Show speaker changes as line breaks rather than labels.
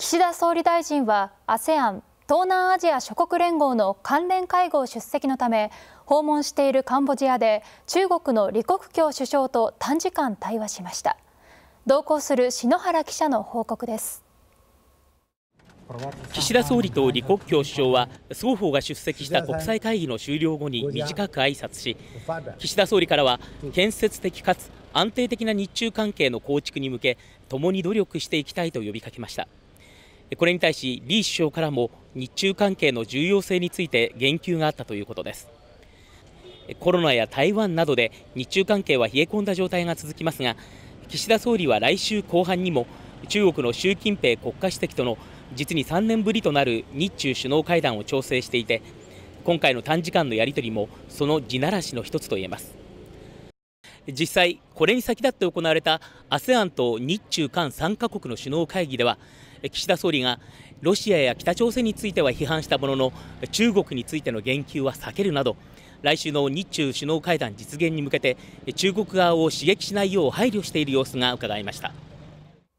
岸田総理大臣は ASEAN 東南アジア諸国連合の関連会合出席のため訪問しているカンボジアで中国の李克強首相と短時間対話しました同行する篠原記者の報告です
岸田総理と李克強首相は双方が出席した国際会議の終了後に短く挨拶し岸田総理からは建設的かつ安定的な日中関係の構築に向け共に努力していきたいと呼びかけましたこれに対し李首相からも日中関係の重要性について言及があったということですコロナや台湾などで日中関係は冷え込んだ状態が続きますが岸田総理は来週後半にも中国の習近平国家主席との実に3年ぶりとなる日中首脳会談を調整していて今回の短時間のやり取りもその地ならしの一つといえます実際、これに先立って行われた ASEAN と日中韓3カ国の首脳会議では岸田総理がロシアや北朝鮮については批判したものの中国についての言及は避けるなど来週の日中首脳会談実現に向けて中国側を刺激しないよう配慮している様子がうかがえました。